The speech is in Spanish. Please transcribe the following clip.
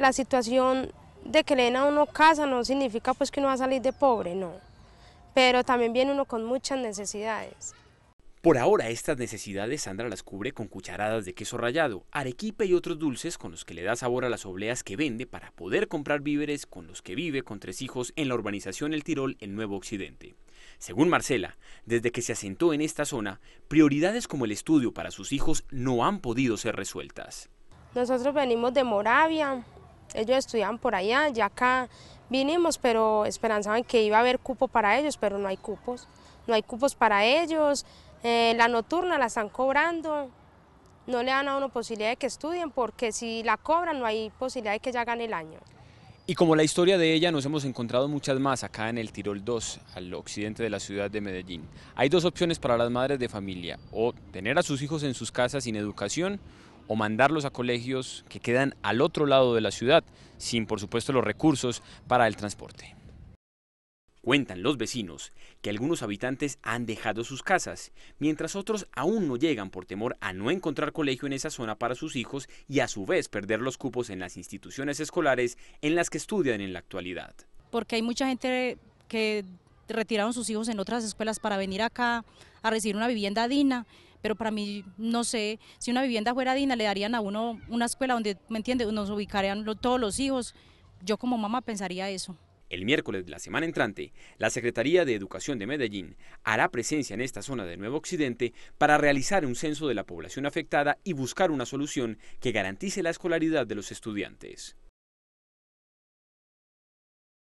La situación de que le den a uno casa no significa pues que uno va a salir de pobre, no. Pero también viene uno con muchas necesidades. Por ahora estas necesidades Sandra las cubre con cucharadas de queso rallado, arequipe y otros dulces con los que le da sabor a las obleas que vende para poder comprar víveres con los que vive con tres hijos en la urbanización El Tirol en Nuevo Occidente. Según Marcela, desde que se asentó en esta zona, prioridades como el estudio para sus hijos no han podido ser resueltas. Nosotros venimos de Moravia, ellos estudiaban por allá, ya acá vinimos, pero esperanzaban que iba a haber cupo para ellos, pero no hay cupos. No hay cupos para ellos, eh, la nocturna la están cobrando, no le dan a uno posibilidad de que estudien, porque si la cobran no hay posibilidad de que ya gane el año. Y como la historia de ella, nos hemos encontrado muchas más acá en el Tirol 2, al occidente de la ciudad de Medellín. Hay dos opciones para las madres de familia, o tener a sus hijos en sus casas sin educación, o mandarlos a colegios que quedan al otro lado de la ciudad, sin por supuesto los recursos para el transporte. Cuentan los vecinos que algunos habitantes han dejado sus casas, mientras otros aún no llegan por temor a no encontrar colegio en esa zona para sus hijos y a su vez perder los cupos en las instituciones escolares en las que estudian en la actualidad. Porque hay mucha gente que retiraron sus hijos en otras escuelas para venir acá a recibir una vivienda digna pero para mí, no sé, si una vivienda fuera digna, le darían a uno una escuela donde, ¿me entiende? Nos ubicarían todos los hijos. Yo como mamá pensaría eso. El miércoles de la semana entrante, la Secretaría de Educación de Medellín hará presencia en esta zona de Nuevo Occidente para realizar un censo de la población afectada y buscar una solución que garantice la escolaridad de los estudiantes.